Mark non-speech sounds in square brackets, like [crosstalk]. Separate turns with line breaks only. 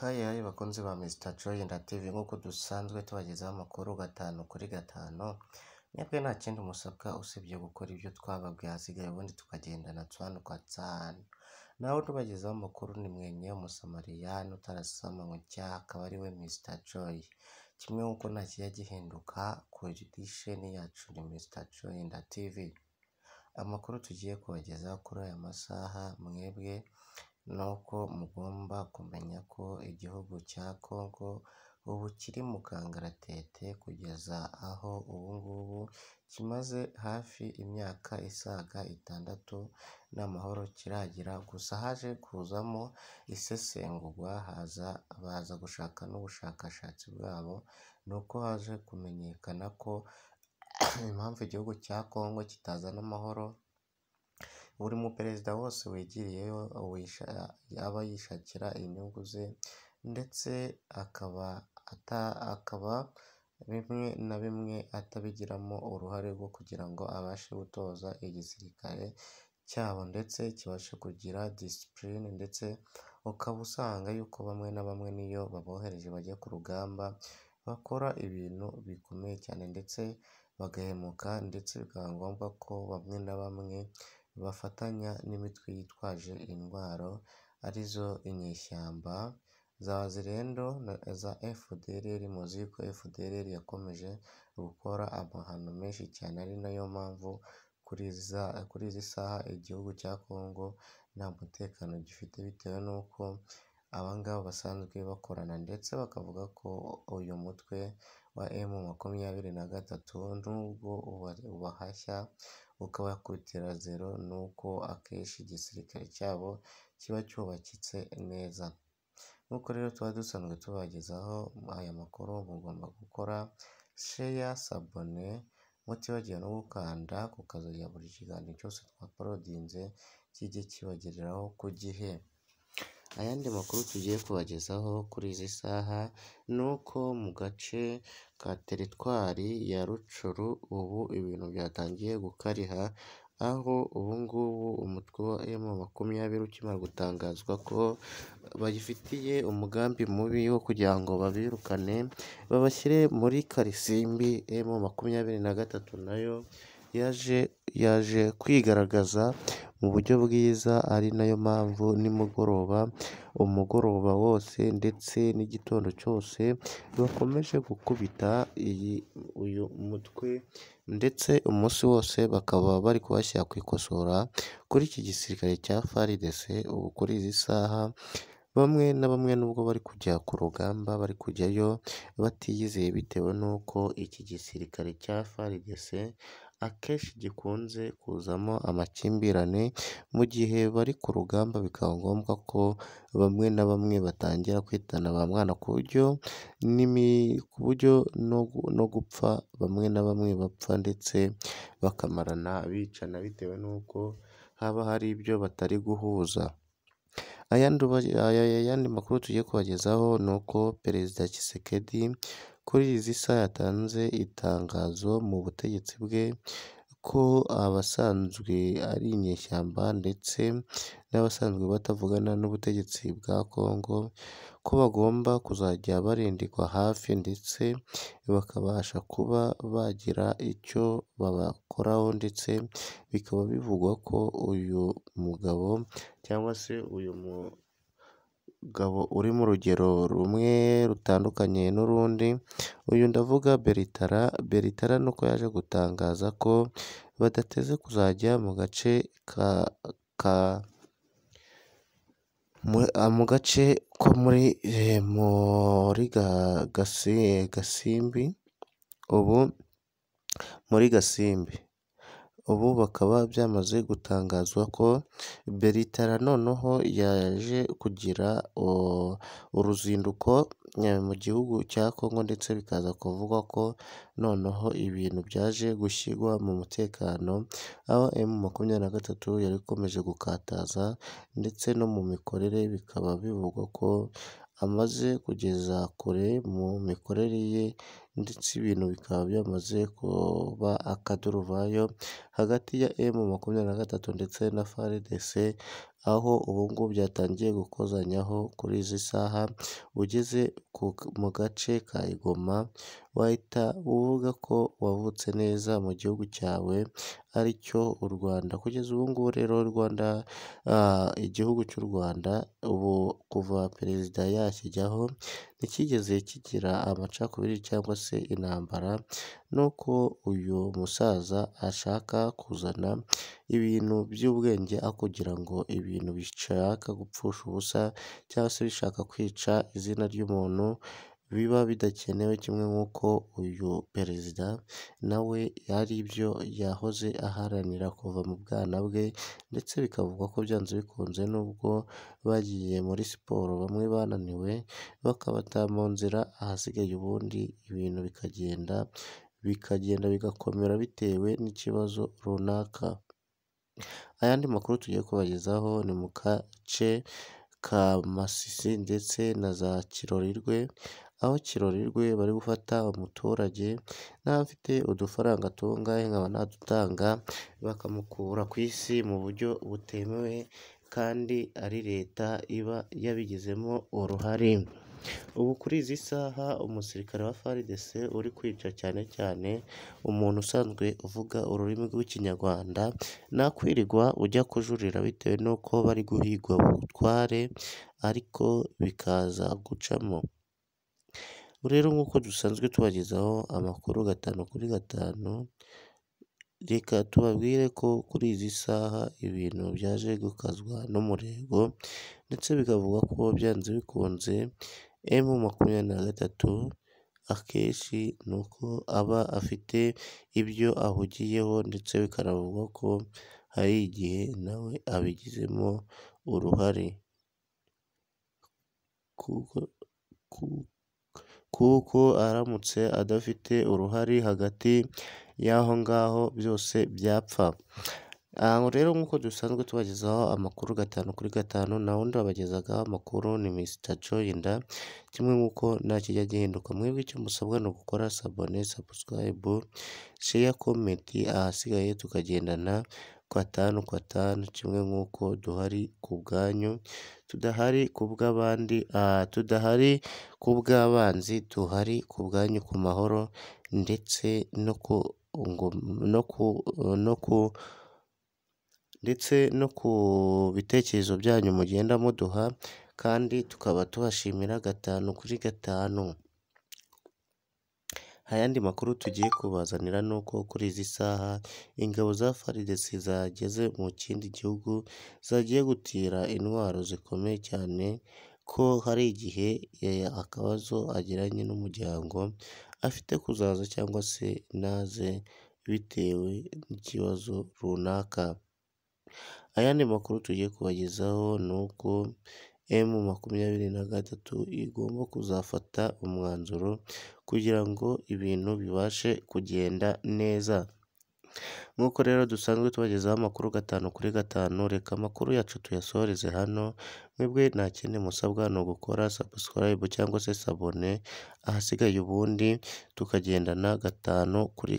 Hi bakunzi ba Mr Joy and TV nk'uko dusanzwe tubagezaho amakuru gatanu kuri gatanu mwebwe nta kindi musabwa usibye gukora ibyo twababwiye hasigaye ubundi tukagendana tsohano kwa tsohano nawe tubagezaho amakuru ni mwenye w'umusamariyani utarasama mu cyaha akaba ari we Mr Joy kimwe nk'uko nta kijya gihinduka kuri sheni yacu ni Mr Joy and TV amakuru tugiye kubagezaho kuri aya masaha mwebwe ni uko mugomba kumenya ko igihugu cya Congo ubu kiri mu kangaratete kugeza aho ubu ngubu kimaze hafi imyaka isaga itandatu n’amahoro mahoro kiragira, gusa haje kuzamo isesengurwa haza baza gushaka n'ubushakashatsi bwabo, ni uko haje kumenyekana ko [coughs] impamvu igihugu cya Congo kitazana amahoro. Buri muperezida wose wigiriyeho aba yishakira inyungu ze ndetse akaba bimwe na bimwe atabigiramo uruhare rwo kugira ngo abashe gutoza igisirikare cyabo ndetse kibashe kugira disipurine ndetse ukaba usanga yuko bamwe na bamwe n'iyo babohereje bajya ku rugamba bakora ibintu bikomeye cyane ndetse bagahemuka ndetse bikaba ngombwa ko bamwe na bamwe bafatanya n'imitwe yitwaje intwaro arizo inyeshyamba za zirendo za FDLR muzi ko FDLR yakomeje gukora amahano menshi cyane ari nayo mpamvu kuri izi saha igihugu cya Congo nta mutekano gifite bitewe n'uko aba basanzwe bakorana ndetse bakavuga ko uyu mutwe wa M makumyabiri na gatatu nubwo ubahashya ukaba yakubitira zero ni uko akenshi igisirikare cyabo kiba cyubakitse neza. Nk'uko rero tuba dusanzwe tubagezaho aya makuru mugomba gukora sheya, sabone, mutibagiwe no gukanda ku kazuya buri kiganiro cyose twaporodinze kijye kibagereraho ku gihe. Ayandi makuru tugiye kubagezaho kuri izi saha ni uko mu gace ka teritwari ya Rucuru ubu ibintu byatangiye gukariha, aho ubu ngubu umutwe wa emu makumyabiri ukimara gutangazwa ko bagifitiye umugambi mubi wo kugira ngo babirukane, babashyire muri Karisimbi, emu makumyabiri na gatatu nayo. yaje kwigaragaza mu buryo bwiza ari nayo mpamvu nimugoroba, umugoroba wose ndetse n'igitondo cyose bakomeje gukubita iyi uyu mutwe ndetse umunsi wose bakaba bari kubashyira kwikosora kuri iki gisirikare cya FARDC ubu kuri izi saha bamwe na bamwe nubwo bari kujya ku rugamba bari kujyayo batiyizeye bitewe n'uko iki gisirikare cya FARDC akenshi gikunze kuzamo amakimbirane mu gihe bari ku rugamba bikaba ngombwa ko bamwe na bamwe batangira kwitana ba mwana ku buryo ku buryo no gupfa bamwe na bamwe bapfa ndetse bakamarana bicana bitewe n'uko haba hari ibyo batari guhuza. yandi makuru tugiye kubagezaho ni uko Perezida Kisekedi Kuri izi saha yatanze itangazo mu butegetsi bwe ko abasanzwe ari inyeshyamba ndetse n'abasanzwe batavugana n'ubutegetsi bwa Congo ko bagomba kuzajya barindirwa hafi ndetse bakabasha kuba bagira icyo babakoraho ndetse bikaba bivugwa ko uyu mugabo cyangwa se uyu mu... umugabo uri mu rugero rumwe rutandukanye n'urundi, uyu ndavuga Beritara, Beritara ni uko yaje gutangaza ko badateze kuzajya mu gace ka ka mu gace ko muri eh, muri Gasimbi ubu muri Gasimbi. ubu bikaba byamaze gutangazwa ko Bertrand noneho yaje kugira uruzinduko e, mu gihugu cya Congo ndetse bikaza kuvugwa ko noneho ibintu byaje gushyirwa mu mutekano aho M23 yari ikomeje gukataza ndetse no mu mikorere bikaba bivugwa ko amaze kugeza kure mu mikorere ye ndetse ibintu bikaba byamaze kuba akaduruvayo hagati ya M makumyabiri na gatatu ndetse na FARDC aho ubu ngubu byatangiye gukozanyaho kuri izi saha ugeze mu gace ka Igoma wahita uvuga ko wavutse neza mu gihugu cyawe aricyo u Rwanda kugeza ubu ngubu rero u Rwanda ah, igihugu cy'u Rwanda ubu kuva perezida yakijyaho ntikigeze kigira amacakubiri cyangwa se intambara nuko uyu musaza ashaka kuzana ibintu by'ubwenge aho kugira ngo ibintu bishaka gupfusha ubusa cyangwa se bishaka kwica izina ry'umuntu. biba bidakenewe kimwe nk'uko uyu perezida nawe ari ibyo yahoze aharanira kuva mu bwana bwe ndetse bikavugwa ko byanze bikunze n'ubwo bagiye muri siporo bamwe bananiwe bakabata mu nzira ahasigaye ubundi ibintu bikagenda bikagenda bigakomera bitewe n'ikibazo runaka. Ayandi makuru tugiye kubagezaho ni mu gace ka Masisi ndetse na za Kilorirwe. aho Kirorerwe bari gufata umuturage n'aba afite udufaranga tungahe nkaba nadutanga bakamukura ku isi mu buryo butemewe kandi ari leta iba yabigizemo uruhare. Ubu kuri izi saha umusirikare wa FARDC uri kwica cyane cyane umuntu usanzwe uvuga ururimi rw'Ikinyarwanda ntakwirirwa ujya kujurira bitewe n'uko bari guhigwa ubutware ariko bikaza gucamo. Ubu rero nk'uko dusanzwe tubagezaho amakuru gatanu kuri gatanu, reka tubabwire ko kuri izi saha ibintu byaje gukazwa n'umurego ndetse bikavugwa ko byanze bikunze emu makumyabiri na gatatu akenshi ni uko aba afite ibyo ahugiyeho ndetse bikaravugwa ko hari igihe nawe abigizemo uruhare. kuko kuko aramutse adafite uruhare hagati y'aho ngaho byose byapfa. Aho rero nk'uko dusanzwe tubagezaho amakuru gatanu kuri gatanu naho ndabagezagaho amakuru ni Mr Joyinda kimwe nk'uko ntakijya gihinduka mwebwe icyo musabwa ni ugukora sabone, subscribe, share, comment ahasigaye tukagendana gatanu gatanu kimwe nk'uko duhari ku bwanyu tudahari ku bw'abandi tudahari ku bw'abanzi duhari ku bwanyu ku mahoro ndetse no ku no ku no ku ndetse no ku bitekerezo byanyu mugenda muduha kandi tukaba tubashimira gatanu kuri gatanu. Ayandi makuru tugiye kubazanira ni uko kuri izi saha ingabo za FARDC zageze mu kindi gihugu zagiye gutira intwaro zikomeye cyane ko hari igihe akabazo agiranye n'umuryango afite kuzaza cyangwa se naze bitewe n'ikibazo runaka. Ayandi makuru tugiye kubagezaho ni uko M makumyabiri na gatatu igomba kuzafata umwanzuro kugira ngo ibintu bibashe kugenda neza. Nk'uko rero dusanzwe tubagezaho amakuru gatanu kuri gatanu, reka amakuru yacu tuyasohoreze hano, mwebwe nta kindi musabwa ni ugukora subscribe cyangwa se sabone, ahasigaye ubundi tukagendana gatanu kuri